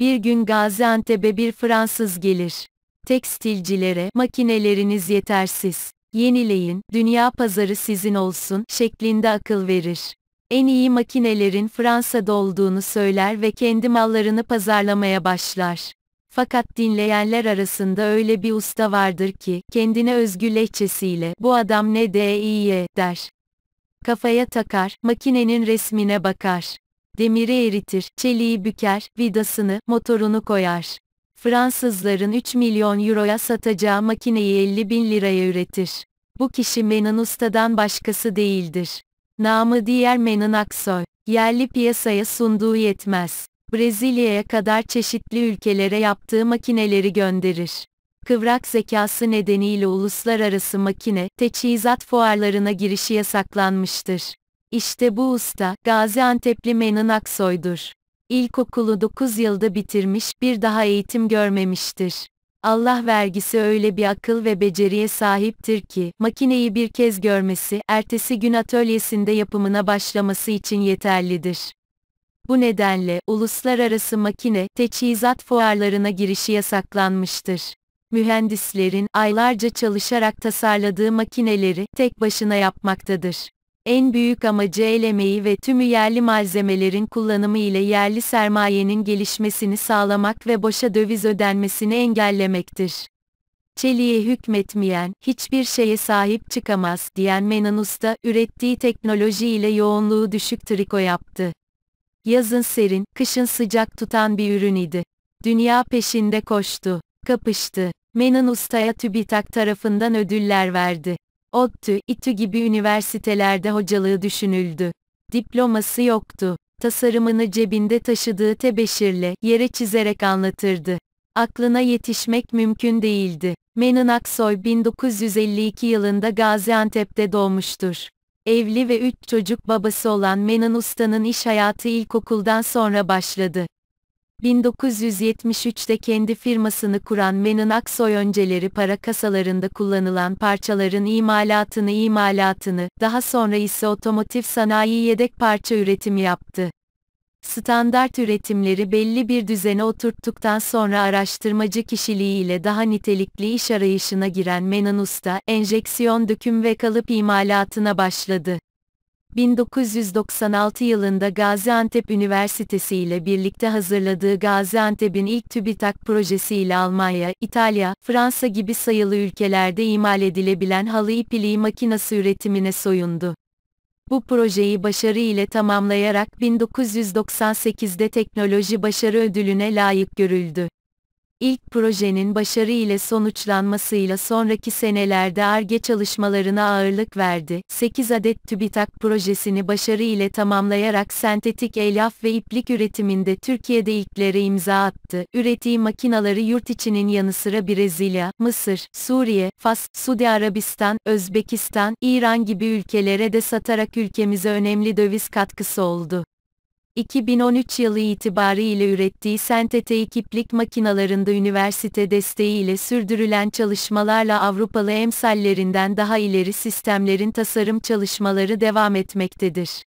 Bir gün Gaziantep'e bir Fransız gelir. Tekstilcilere, makineleriniz yetersiz. Yenileyin, dünya pazarı sizin olsun, şeklinde akıl verir. En iyi makinelerin Fransa'da olduğunu söyler ve kendi mallarını pazarlamaya başlar. Fakat dinleyenler arasında öyle bir usta vardır ki, kendine özgü lehçesiyle, bu adam ne de iyi der. Kafaya takar, makinenin resmine bakar demiri eritir, çeliği büker, vidasını, motorunu koyar. Fransızların 3 milyon euroya satacağı makineyi 50 bin liraya üretir. Bu kişi Menon Usta'dan başkası değildir. Namı diğer Menon Aksoy. Yerli piyasaya sunduğu yetmez. Brezilya'ya kadar çeşitli ülkelere yaptığı makineleri gönderir. Kıvrak zekası nedeniyle uluslararası makine, teçhizat fuarlarına girişi yasaklanmıştır. İşte bu usta, Gaziantep'li Menan Aksoy'dur. İlkokulu 9 yılda bitirmiş, bir daha eğitim görmemiştir. Allah vergisi öyle bir akıl ve beceriye sahiptir ki, makineyi bir kez görmesi, ertesi gün atölyesinde yapımına başlaması için yeterlidir. Bu nedenle, uluslararası makine, teçhizat fuarlarına girişi yasaklanmıştır. Mühendislerin, aylarca çalışarak tasarladığı makineleri, tek başına yapmaktadır en büyük amacı el emeği ve tümü yerli malzemelerin kullanımı ile yerli sermayenin gelişmesini sağlamak ve boşa döviz ödenmesini engellemektir. Çeliğe hükmetmeyen, hiçbir şeye sahip çıkamaz diyen Menan Usta, ürettiği teknoloji ile yoğunluğu düşük triko yaptı. Yazın serin, kışın sıcak tutan bir ürün idi. Dünya peşinde koştu, kapıştı. Menan Usta'ya TÜBİTAK tarafından ödüller verdi. ODTÜ, İTÜ gibi üniversitelerde hocalığı düşünüldü. Diploması yoktu. Tasarımını cebinde taşıdığı tebeşirle, yere çizerek anlatırdı. Aklına yetişmek mümkün değildi. Menin Aksoy 1952 yılında Gaziantep'te doğmuştur. Evli ve üç çocuk babası olan Menin Usta'nın iş hayatı ilkokuldan sonra başladı. 1973'te kendi firmasını kuran Menon Aksoy önceleri para kasalarında kullanılan parçaların imalatını imalatını, daha sonra ise otomotiv sanayi yedek parça üretimi yaptı. Standart üretimleri belli bir düzene oturttuktan sonra araştırmacı kişiliğiyle daha nitelikli iş arayışına giren Menon Usta, enjeksiyon döküm ve kalıp imalatına başladı. 1996 yılında Gaziantep Üniversitesi ile birlikte hazırladığı Gaziantep'in ilk TÜBİTAK projesi ile Almanya, İtalya, Fransa gibi sayılı ülkelerde imal edilebilen halı ipiliği makinası üretimine soyundu. Bu projeyi başarı ile tamamlayarak 1998'de teknoloji başarı ödülüne layık görüldü. İlk projenin başarı ile sonuçlanmasıyla sonraki senelerde ARGE çalışmalarına ağırlık verdi. 8 adet TÜBİTAK projesini başarı ile tamamlayarak sentetik elyaf ve iplik üretiminde Türkiye'de ilklere imza attı. Ürettiği makinaları yurt içinin yanı sıra Brezilya, Mısır, Suriye, Fas, Suudi Arabistan, Özbekistan, İran gibi ülkelere de satarak ülkemize önemli döviz katkısı oldu. 2013 yılı itibariyle ürettiği sentete ekiplik makinalarında üniversite desteğiyle sürdürülen çalışmalarla Avrupalı emsallerinden daha ileri sistemlerin tasarım çalışmaları devam etmektedir.